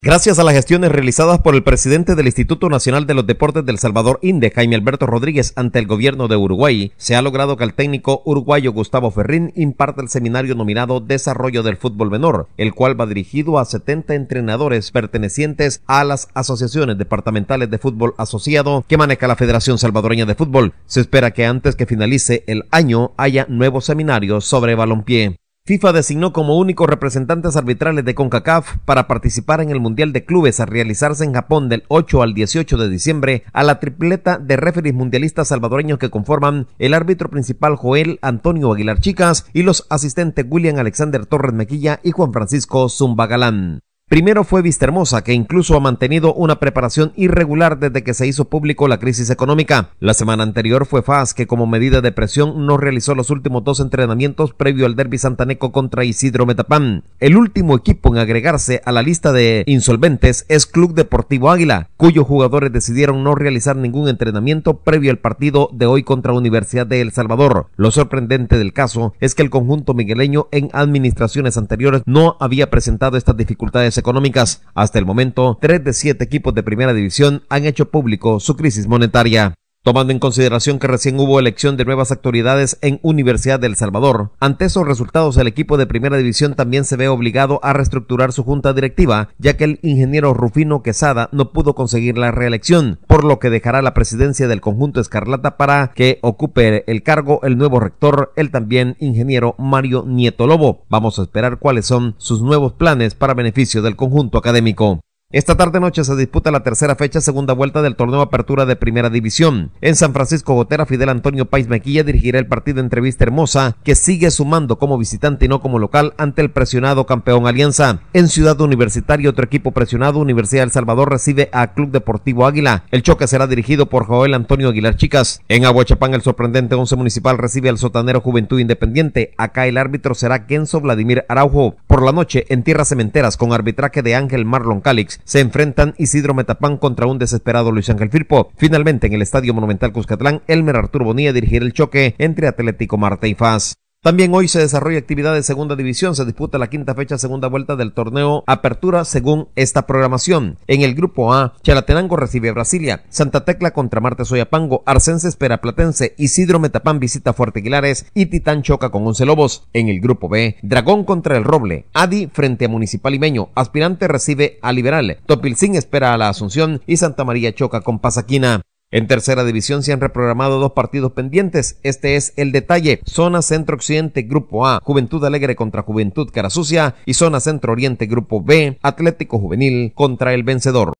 Gracias a las gestiones realizadas por el presidente del Instituto Nacional de los Deportes del Salvador, INDE, Jaime Alberto Rodríguez, ante el gobierno de Uruguay, se ha logrado que el técnico uruguayo Gustavo Ferrín imparte el seminario nominado Desarrollo del Fútbol Menor, el cual va dirigido a 70 entrenadores pertenecientes a las asociaciones departamentales de fútbol asociado que maneja la Federación Salvadoreña de Fútbol. Se espera que antes que finalice el año haya nuevos seminarios sobre balompié. FIFA designó como únicos representantes arbitrales de CONCACAF para participar en el Mundial de Clubes a realizarse en Japón del 8 al 18 de diciembre a la tripleta de referees mundialistas salvadoreños que conforman el árbitro principal Joel Antonio Aguilar Chicas y los asistentes William Alexander Torres Mequilla y Juan Francisco Zumbagalán. Primero fue Vistahermosa, que incluso ha mantenido una preparación irregular desde que se hizo público la crisis económica. La semana anterior fue FAS, que como medida de presión no realizó los últimos dos entrenamientos previo al derby santaneco contra Isidro Metapán. El último equipo en agregarse a la lista de insolventes es Club Deportivo Águila, cuyos jugadores decidieron no realizar ningún entrenamiento previo al partido de hoy contra Universidad de El Salvador. Lo sorprendente del caso es que el conjunto migueleño en administraciones anteriores no había presentado estas dificultades económicas. Hasta el momento, tres de siete equipos de primera división han hecho público su crisis monetaria. Tomando en consideración que recién hubo elección de nuevas autoridades en Universidad del Salvador, ante esos resultados el equipo de primera división también se ve obligado a reestructurar su junta directiva, ya que el ingeniero Rufino Quesada no pudo conseguir la reelección, por lo que dejará la presidencia del conjunto Escarlata para que ocupe el cargo el nuevo rector, el también ingeniero Mario Nieto Lobo. Vamos a esperar cuáles son sus nuevos planes para beneficio del conjunto académico. Esta tarde noche se disputa la tercera fecha, segunda vuelta del torneo Apertura de Primera División. En San Francisco Gotera, Fidel Antonio País Mequilla dirigirá el partido Entrevista Hermosa, que sigue sumando como visitante y no como local ante el presionado campeón Alianza. En Ciudad Universitaria, otro equipo presionado, Universidad del Salvador, recibe a Club Deportivo Águila. El choque será dirigido por Joel Antonio Aguilar Chicas. En Aguachapán, el sorprendente once municipal recibe al sotanero Juventud Independiente. Acá el árbitro será Kenzo Vladimir Araujo. Por la noche, en Tierras Cementeras, con arbitraje de Ángel Marlon Calix se enfrentan Isidro Metapán contra un desesperado Luis Ángel Firpo. Finalmente, en el Estadio Monumental Cuscatlán, Elmer Arturo Bonilla dirigirá el choque entre Atlético Marte y Faz. También hoy se desarrolla actividad de segunda división, se disputa la quinta fecha segunda vuelta del torneo Apertura según esta programación. En el grupo A, Chalatenango recibe a Brasilia, Santa Tecla contra Marte Soyapango, Arcense espera Platense, Isidro Metapán visita Fuerte Aguilares y Titán choca con Once Lobos. En el grupo B, Dragón contra el Roble, Adi frente a Municipal Imeño, Aspirante recibe a Liberal, Topilcín espera a la Asunción y Santa María choca con Pasaquina. En tercera división se han reprogramado dos partidos pendientes. Este es el detalle. Zona Centro Occidente Grupo A, Juventud Alegre contra Juventud Cara Sucia y Zona Centro Oriente Grupo B, Atlético Juvenil contra el vencedor.